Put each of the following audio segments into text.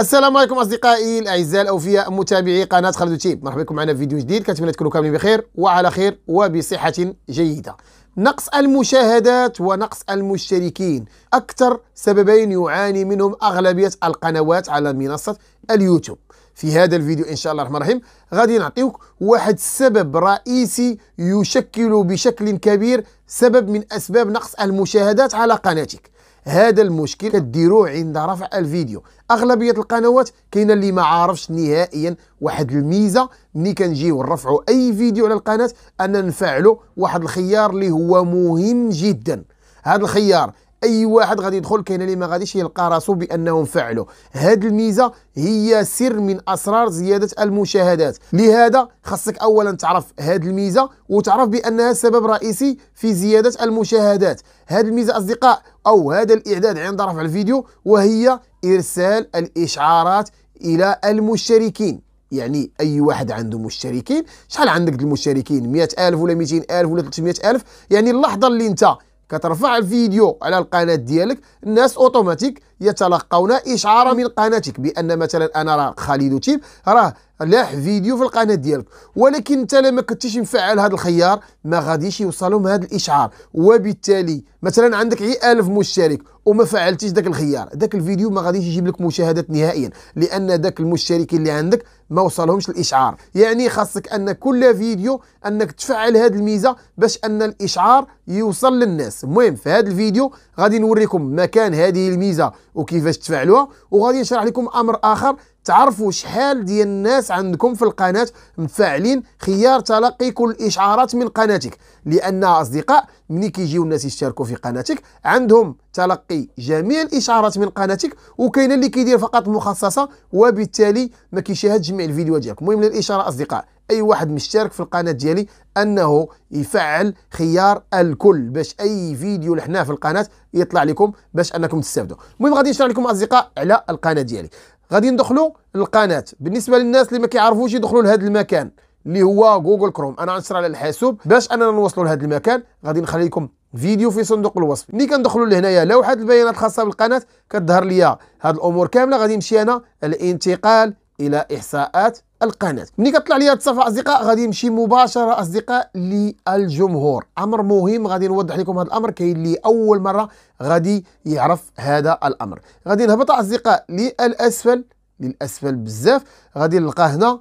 السلام عليكم اصدقائي الاعزاء الاوفياء متابعي قناه خالد تيب مرحبا بكم معنا في فيديو جديد كنتمنى تكونوا كاملين بخير وعلى خير وبصحه جيده نقص المشاهدات ونقص المشتركين اكثر سببين يعاني منهم اغلبيه القنوات على منصه اليوتيوب في هذا الفيديو ان شاء الله الرحمن الرحيم غادي نعطيوك واحد السبب رئيسي يشكل بشكل كبير سبب من اسباب نقص المشاهدات على قناتك هذا المشكل كديروه عند رفع الفيديو اغلبيه القنوات كاين اللي ما عارفش نهائيا واحد الميزه ملي كنجيو نرفعوا اي فيديو على القناه اننا نفعلوا واحد الخيار اللي هو مهم جدا هذا الخيار اي واحد غادي يدخل كاين اللي ما غاديش يلقى راسو بانه فعله هاد الميزه هي سر من اسرار زياده المشاهدات لهذا خاصك اولا تعرف هاد الميزه وتعرف بانها سبب رئيسي في زياده المشاهدات هاد الميزه اصدقاء أو هذا الإعداد عند رفع الفيديو وهي إرسال الإشعارات إلى المشتركين يعني أي واحد عنده مشتركين شحال عندك المشتركين 100000 ولا 200000 ولا 300000 يعني اللحظة اللي أنت كترفع الفيديو على القناة ديالك الناس اوتوماتيك يتلقون اشعار من قناتك بان مثلا انا راه خالد تيب راه لاح فيديو في القناه ديالك ولكن انت لما كنتيش مفعل هذا الخيار ما غاديش يوصلهم هذا الاشعار وبالتالي مثلا عندك عي 1000 مشترك وما فعلتيش ذاك الخيار ذاك الفيديو ما غاديش يجيب لك مشاهدات نهائيا لان ذاك المشتركين اللي عندك ما وصلهمش الاشعار يعني خاصك ان كل فيديو انك تفعل هذه الميزه باش ان الاشعار يوصل للناس المهم في هذا الفيديو غادي نوريكم مكان هذه الميزه وكيفاش تفعلوها وغادي نشرح لكم امر اخر تعرفوا شحال ديال الناس عندكم في القناه مفاعلين خيار تلقي كل الاشعارات من قناتك لان اصدقاء ملي كيجيو الناس يشتركوا في قناتك عندهم تلقي جميع الاشعارات من قناتك وكاين اللي كيدير فقط مخصصه وبالتالي ما كيشاهدش جميع الفيديوهات ديالك المهم للاشاره اصدقاء اي واحد مشترك في القناه ديالي انه يفعل خيار الكل باش اي فيديو لحنا في القناه يطلع لكم باش انكم تستافدوا المهم غادي نشرح لكم اصدقاء على القناه ديالي غادي ندخلوا للقناه بالنسبه للناس اللي ما كيعرفوش يدخلوا لهذا المكان اللي هو جوجل كروم انا غنشرح على الحاسوب باش اننا نوصلوا لهذا المكان غادي نخلي لكم فيديو في صندوق الوصف ملي كندخلوا لهنايا لوحه البيانات الخاصه بالقناه كتظهر ليا هاد الامور كامله غادي نمشي انا الانتقال الى احصاءات القناه ملي كطلع لي هذا الصفحه اصدقاء غادي نمشي مباشره اصدقاء للجمهور امر مهم غادي نوضح لكم هذا الامر كاين اللي اول مره غادي يعرف هذا الامر غادي نهبط اصدقاء للاسفل للاسفل بزاف غادي نلقى هنا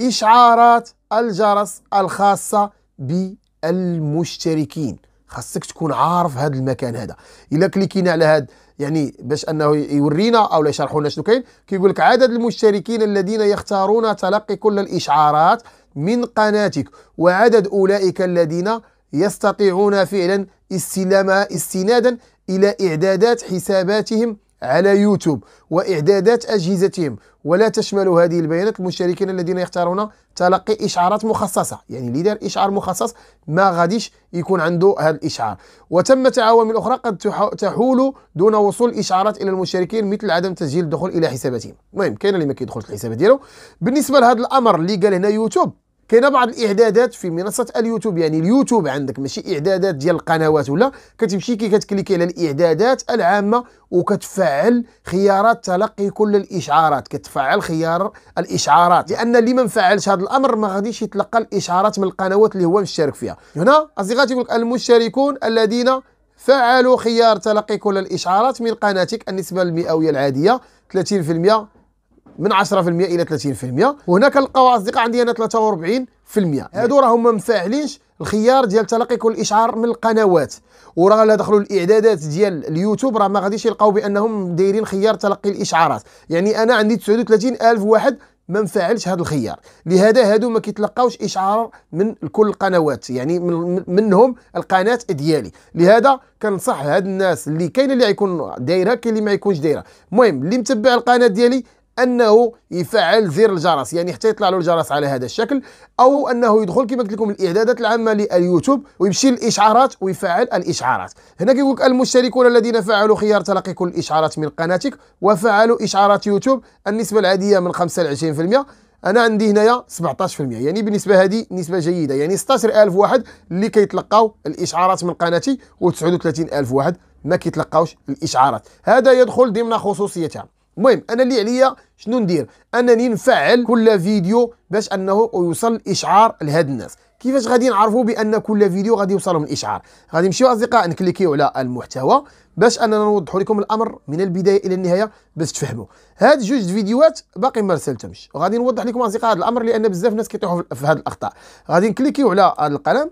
اشعارات الجرس الخاصه بالمشتركين خاصك تكون عارف هذا المكان هذا الا كليكينا على هذا يعني باش انه يورينا او لا يشرحوا لنا شنو كاين كيقول لك عدد المشتركين الذين يختارون تلقي كل الاشعارات من قناتك وعدد اولئك الذين يستطيعون فعلا استلامها استنادا الى اعدادات حساباتهم على يوتيوب وإعدادات أجهزتهم ولا تشمل هذه البيانات المشتركين الذين يختارون تلقي إشعارات مخصصة يعني اللي دار إشعار مخصص ما غاديش يكون عنده هذا الإشعار وتم عوامل أخرى قد تحول دون وصول إشعارات إلى المشتركين مثل عدم تسجيل الدخول إلى حساباتهم المهم كاين اللي ما كيدخلش الحساب ديالو بالنسبة لهذا الأمر اللي قال هنا يوتيوب كاينه بعض الاعدادات في منصه اليوتيوب يعني اليوتيوب عندك ماشي اعدادات ديال القنوات ولا كتمشي كي كتكليكي على الاعدادات العامه وكتفعل خيارات تلقي كل الاشعارات كتفعل خيار الاشعارات لان اللي ما مفعلش هذا الامر ما غاديش يتلقى الاشعارات من القنوات اللي هو مشترك فيها هنا اصدقائي لك المشتركون الذين فعلوا خيار تلقي كل الاشعارات من قناتك النسبه المئويه العاديه 30% من 10% الى 30% وهناك لقاو اصدقاء عندي انا 43% إيه. هادو راهم ما مفاعلينش الخيار ديال تلقي كل اشعار من القنوات وراه لا دخلوا الاعدادات ديال اليوتيوب راه ما غاديش يلقاو بانهم دايرين خيار تلقي الاشعارات يعني انا عندي 39000 واحد ما مفعلش هذا الخيار لهذا هادو ما كيتلقاوش اشعار من كل القنوات يعني من منهم القناه ديالي لهذا كنصح هاد الناس اللي كاين اللي غيكون دايره كاين اللي ما يكونش دايره المهم اللي متبع القناه ديالي انه يفعل زر الجرس يعني حتى يطلع له الجرس على هذا الشكل او انه يدخل كما قلت لكم الاعدادات العامه لليوتيوب ويمشي للاشعارات ويفعل الاشعارات هنا كيقول لك المشتركون الذين فعلوا خيار تلقي كل الاشعارات من قناتك وفعلوا اشعارات يوتيوب النسبه العاديه من 5 ل 20% انا عندي هنايا 17% يعني بالنسبه هذه نسبه جيده يعني 16000 واحد اللي كيتلقاو الاشعارات من قناتي و39000 واحد ما كيتلقاوش الاشعارات هذا يدخل ضمن خصوصيتها المهم انا اللي عليا شنو ندير انني نفعل كل فيديو باش انه يوصل الاشعار لهاد الناس كيفاش غادي نعرفوا بان كل فيديو غادي يوصلهم الاشعار غادي نمشيو اصدقاء نكليكيو على المحتوى باش اننا نوضحوا لكم الامر من البدايه الى النهايه باش تفهموا هاد جوج فيديوهات باقي ما رسلتهمش وغادي نوضح لكم اصدقاء هذا الامر لان بزاف ناس كيطيحوا في هاد الاخطاء غادي نكليكيو على القلم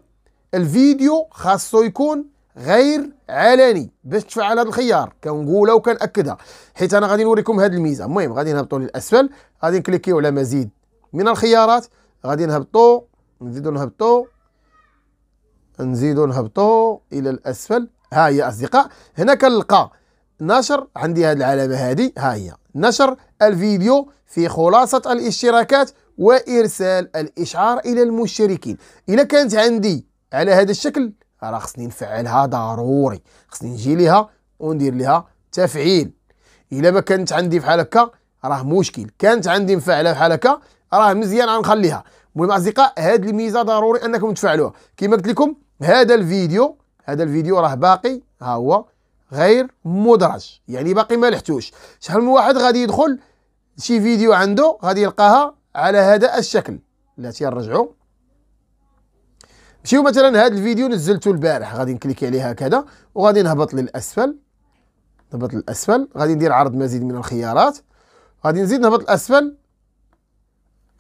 الفيديو خاصو يكون غير علني باش تفعل هذا الخيار كنقولها وكناكدها حيت انا غادي نوريكم هذه الميزه المهم غادي نهبطوا للاسفل غادي نكليكيو على مزيد من الخيارات غادي نهبطوا نزيدوا نهبطوا نزيدوا نهبطوا الى الاسفل ها هي اصدقاء هنا كنلقى نشر عندي هذه العلامه هذه ها هي نشر الفيديو في خلاصه الاشتراكات وارسال الاشعار الى المشتركين اذا كانت عندي على هذا الشكل راه خصني نفعلها ضروري خصني نجي ليها وندير ليها تفعيل الا ما كانت عندي بحال هكا راه مشكل كانت عندي مفعله بحال هكا راه مزيان غنخليها المهم اصدقاء هذه الميزه ضروري انكم تفعلوها كما قلت لكم هذا الفيديو هذا الفيديو راه باقي ها هو غير مدرج يعني باقي ما لحتوش شحال من واحد غادي يدخل شي فيديو عنده غادي يلقاها على هذا الشكل التي نرجعوا نمشيو مثلا هذا الفيديو نزلته البارح غادي نكليكي عليه هكذا وغادي نهبط للاسفل نهبط للاسفل غادي ندير عرض مزيد من الخيارات غادي نزيد نهبط للاسفل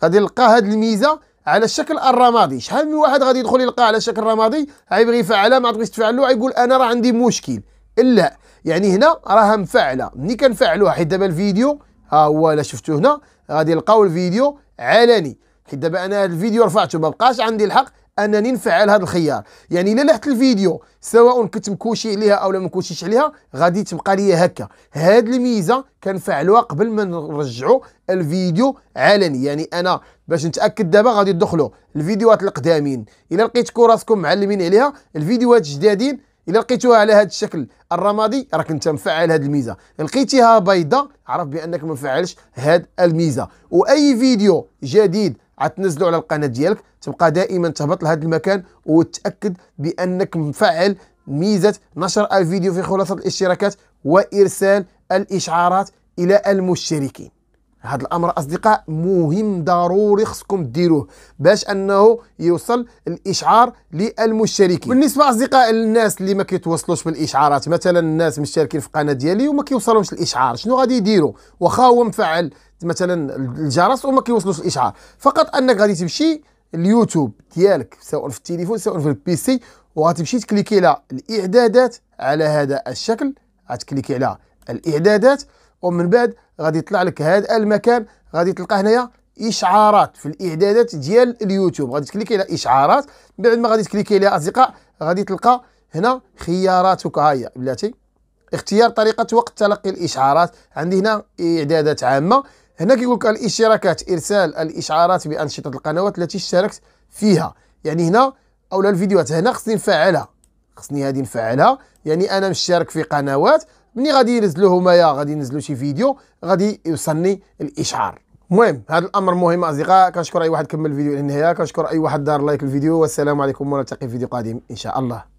غادي نلقى هذه الميزه على الشكل الرمادي شحال من واحد غادي يدخل يلقى على شكل رمادي غيبغي يفعلها ما تبغيش تفعلو غيقول انا راه عندي مشكل لا يعني هنا راها مفعله ملي كنفعلوها حيت دابا الفيديو ها هو الا شفتو هنا غادي نلقاو الفيديو علني حيت دابا انا هذا الفيديو رفعته ما بقاش عندي الحق انني نفعل هذا الخيار يعني الا لحت الفيديو سواء كنت مكوشي عليها او لا ما مكوشيش عليها غادي تبقى لي هكا هاد الميزه كنفعلوها قبل ما نرجعوا الفيديو علني يعني انا باش نتاكد دابا غادي ندخلوا الفيديوهات القدامين الا لقيتكم راسكم معلمين عليها الفيديوهات الجدادين الا لقيتوها على هذا الشكل الرمادي راك انت مفعل هذه الميزه لقيتيها بيضاء عرف بانك ما مفعلش هذه الميزه واي فيديو جديد غتنزلو على القناه ديالك تبقى دائما تهبط لهذا المكان وتاكد بانك مفعل ميزه نشر الفيديو في خلاصه الاشتراكات وارسال الاشعارات الى المشتركين هذا الامر اصدقاء مهم ضروري خصكم ديروه باش انه يوصل الاشعار للمشتركين بالنسبه اصدقاء الناس اللي ما كيتوصلوش بالاشعارات مثلا الناس مشتركين في القناه ديالي وما كيوصلهمش الاشعار شنو غادي يديروا واخا هو مفعل مثلا الجرس وما كيوصلوش الاشعار فقط انك غادي تمشي اليوتيوب ديالك سواء في التليفون سواء في البيسي وغتمشي تكليكي على الاعدادات على هذا الشكل غتكليكي على الاعدادات ومن بعد غادي يطلع لك هذا المكان غادي تلقى هنايا اشعارات في الاعدادات ديال اليوتيوب غادي تكليكي على اشعارات من بعد ما غادي تكليكي عليها اصدقاء غادي تلقى هنا خياراتك ها هي بلاتي اختيار طريقه وقت تلقي الاشعارات عندي هنا اعدادات عامه هنا كيقول لك الاشتراكات ارسال الاشعارات بانشطه القنوات التي اشتركت فيها يعني هنا اولا الفيديوهات هنا خصني نفعلها خصني هذه نفعلها يعني انا مشترك في قنوات ملي غادي ينزلو همايا غادي ينزلوا شي فيديو غادي يوصلني الاشعار المهم هذا الامر مهم اصدقاء كنشكر اي واحد كمل الفيديو للنهايه كنشكر اي واحد دار لايك الفيديو والسلام عليكم ونلتقي في فيديو قادم ان شاء الله